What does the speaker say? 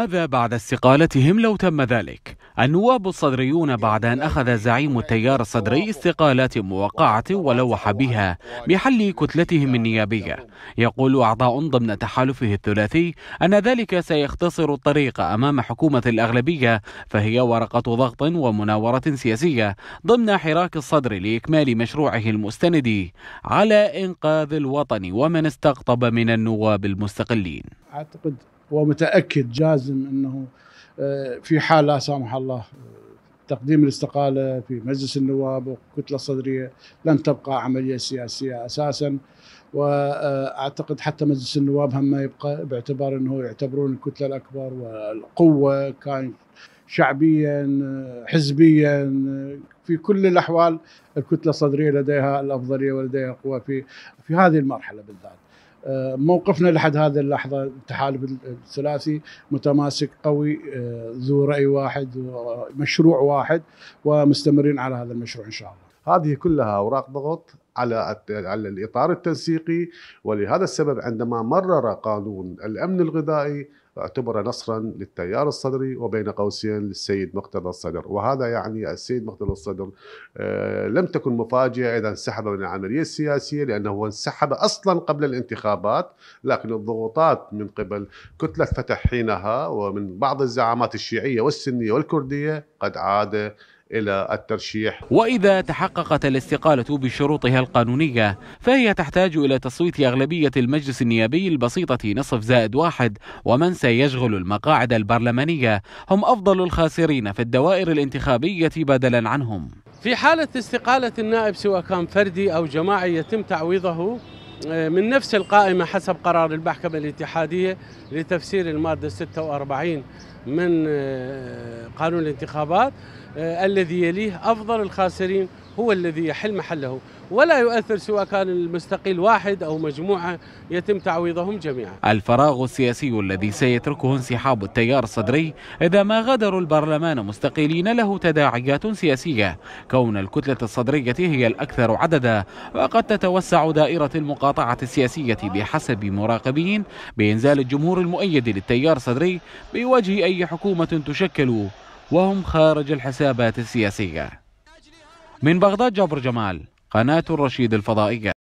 ماذا بعد استقالتهم لو تم ذلك؟ النواب الصدريون بعد أن أخذ زعيم التيار الصدري استقالات موقعة ولوح بها بحل كتلتهم النيابية يقول أعضاء ضمن تحالفه الثلاثي أن ذلك سيختصر الطريق أمام حكومة الأغلبية فهي ورقة ضغط ومناورة سياسية ضمن حراك الصدر لإكمال مشروعه المستند على إنقاذ الوطن ومن استقطب من النواب المستقلين أعتقد ومتاكد جازم انه آه، في حال لا سامح الله تقديم الاستقاله في مجلس النواب والكتله الصدريه لن تبقى عمليه سياسيه اساسا واعتقد حتى مجلس النواب هم يبقى باعتبار انه يعتبرون الكتله الاكبر والقوه كان شعبيا حزبيا في كل الاحوال الكتله الصدريه لديها الافضليه ولديها القوه في في هذه المرحله بالذات آه، موقفنا لحد هذه اللحظة التحالف الثلاثي متماسك قوي آه، ذو رأي واحد ومشروع واحد ومستمرين على هذا المشروع إن شاء الله هذه كلها اوراق ضغط على على الاطار التنسيقي ولهذا السبب عندما مرر قانون الامن الغذائي اعتبر نصرا للتيار الصدري وبين قوسين للسيد مقتدى الصدر وهذا يعني السيد مقتدى الصدر آه، لم تكن مفاجئة إذا انسحب من العملية السياسية لأنه هو انسحب أصلا قبل الانتخابات لكن الضغوطات من قبل كتلة فتح حينها ومن بعض الزعامات الشيعية والسنية والكردية قد عاد إلى الترشيح وإذا تحققت الاستقالة بشروطها القانونية فهي تحتاج إلى تصويت أغلبية المجلس النيابي البسيطة نصف زائد واحد ومن سيشغل المقاعد البرلمانية هم أفضل الخاسرين في الدوائر الانتخابية بدلا عنهم في حالة استقالة النائب سواء كان فردي أو جماعي يتم تعويضه آه، من نفس القائمة حسب قرار المحكمة الاتحادية لتفسير المادة 46 من آه، قانون الانتخابات آه، الذي يليه أفضل الخاسرين هو الذي يحل محله ولا يؤثر سواء كان المستقيل واحد أو مجموعة يتم تعويضهم جميعا الفراغ السياسي الذي سيتركه انسحاب التيار الصدري إذا ما غادروا البرلمان مستقيلين له تداعيات سياسية كون الكتلة الصدرية هي الأكثر عددا وقد تتوسع دائرة المقاطعة السياسية بحسب مراقبين بإنزال الجمهور المؤيد للتيار الصدري بوجه أي حكومة تشكل وهم خارج الحسابات السياسية من بغداد جبر جمال قناة الرشيد الفضائية